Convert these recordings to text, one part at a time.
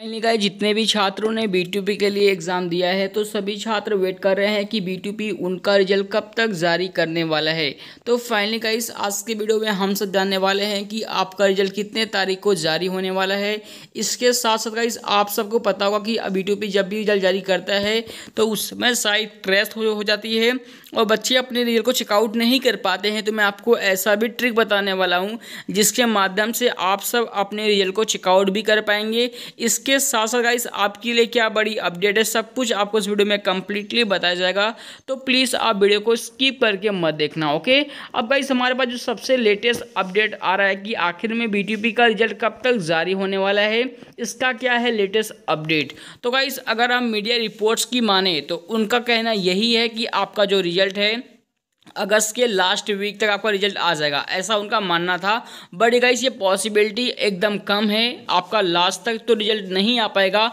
finally गाय जितने भी छात्रों ने बी के लिए एग्ज़ाम दिया है तो सभी छात्र वेट कर रहे हैं कि बी उनका रिजल्ट कब तक जारी करने वाला है तो फाइनली इस आज के वीडियो में हम सब जानने वाले हैं कि आपका रिजल्ट कितने तारीख को जारी होने वाला है इसके साथ साथ गाइस आप सबको पता होगा कि बी जब भी रिजल्ट जारी करता है तो उसमें साइट ट्रेस हो, हो जाती है और बच्चे अपने रिजल्ट को चेकआउट नहीं कर पाते हैं तो मैं आपको ऐसा भी ट्रिक बताने वाला हूँ जिसके माध्यम से आप सब अपने रिजल्ट को चेकआउट भी कर पाएंगे इसके इसके साथ साथ गाइस आपके लिए क्या बड़ी अपडेट है सब कुछ आपको इस वीडियो में कंप्लीटली बताया जाएगा तो प्लीज़ आप वीडियो को स्किप करके मत देखना ओके अब गाइस हमारे पास जो सबसे लेटेस्ट अपडेट आ रहा है कि आखिर में बी का रिजल्ट कब तक जारी होने वाला है इसका क्या है लेटेस्ट अपडेट तो गाइस अगर हम मीडिया रिपोर्ट्स की माने तो उनका कहना यही है कि आपका जो रिजल्ट है अगस्त के लास्ट वीक तक आपका रिजल्ट आ जाएगा ऐसा उनका मानना था बट गाइस ये पॉसिबिलिटी एकदम कम है आपका लास्ट तक तो रिजल्ट नहीं आ पाएगा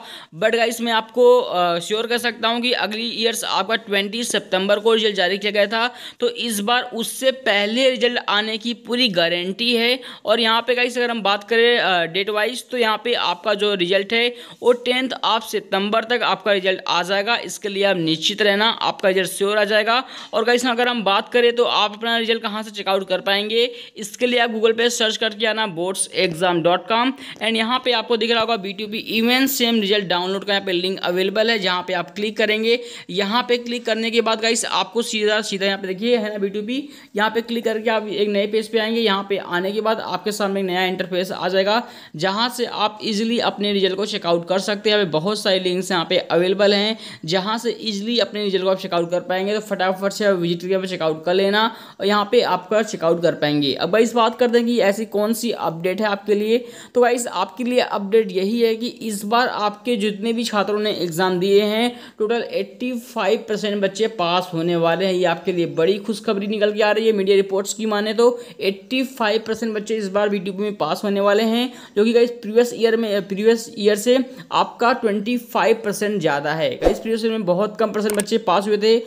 बट गाइस मैं आपको श्योर कर सकता हूँ कि अगली ईयर्स आपका ट्वेंटी सितंबर को रिजल्ट जारी किया गया था तो इस बार उससे पहले रिजल्ट आने की पूरी गारंटी है और यहाँ पर गाइस अगर हम बात करें डेट वाइज तो यहाँ पर आपका जो रिजल्ट है वो टेंथ ऑफ सितम्बर तक आपका रिजल्ट आ जाएगा इसके लिए आप निश्चित रहना आपका रिजल्ट श्योर आ जाएगा और गाइस अगर हम बात बात करें तो आप अपना रिजल्ट कहाँ से चेकआउट कर पाएंगे इसके लिए आप गूगल पे सर्च करके आना boards exam dot com and यहाँ पे आपको दिख रहा होगा B two B event same result download का यहाँ पे लिंक अवेलेबल है जहाँ पे आप क्लिक करेंगे यहाँ पे क्लिक करने के बाद गाइस आपको सीधा सीधा यहाँ पे देखिए है ना बी टू बी यहाँ पे क्लिक करके आप एक नए पेज पे आएंगे यहाँ पे आने के बाद आपके सामने नया इंटरफेस आ जाएगा जहाँ से आप इजिली अपने रिजल्ट को चेकआउट कर सकते हैं बहुत सारे लिंक्स यहाँ पे अवेलेबल हैं जहाँ से इजिली अपने रिजल्ट को आप चेकआउट कर पाएंगे तो फटाफट से आप विजिट करके चेकआउट लॉग कर लेना और यहाँ पे आपका चेकआउट कर पाएंगे अब वाइस बात करते हैं कि ऐसी कौन सी अपडेट है आपके लिए तो वाइस आपके लिए अपडेट यही है कि इस बार आपके जितने भी छात्रों ने एग्ज़ाम दिए हैं टोटल एट्टी फाइव परसेंट बच्चे पास होने वाले हैं ये आपके लिए बड़ी खुशखबरी निकल के आ रही है मीडिया रिपोर्ट्स की माने तो एट्टी फाइव परसेंट बच्चे इस बार बी में पास होने वाले हैं जो कि गाइस प्रीवियस ईयर में प्रीवियस ईयर से आपका ट्वेंटी फाइव परसेंट ज़्यादा है गाइस प्रीवियस ईयर में बहुत कम परसेंट बच्चे पास हुए थे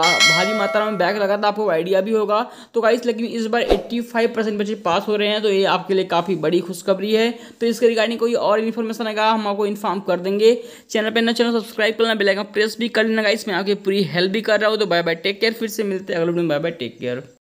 भारी मात्रा में बैक लगा था आपको आपको आइडिया भी होगा तो गाइस लेकिन इस बार 85 परसेंट बच्चे पास हो रहे हैं तो ये आपके लिए काफ़ी बड़ी खुशखबरी है तो इसके रिगार्डिंग कोई और इन्फॉर्मेशन आएगा हम आपको इन्फॉर्म कर देंगे चैनल पर ना चैनल सब्सक्राइब करना बेलाइकन प्रेस भी कर लेना गाइस मैं आपकी पूरी हेल्प भी कर रहा हूँ तो बाय बाय टेक केयर फिर से मिलते हैं अगले दिन बाय बाय टेक केयर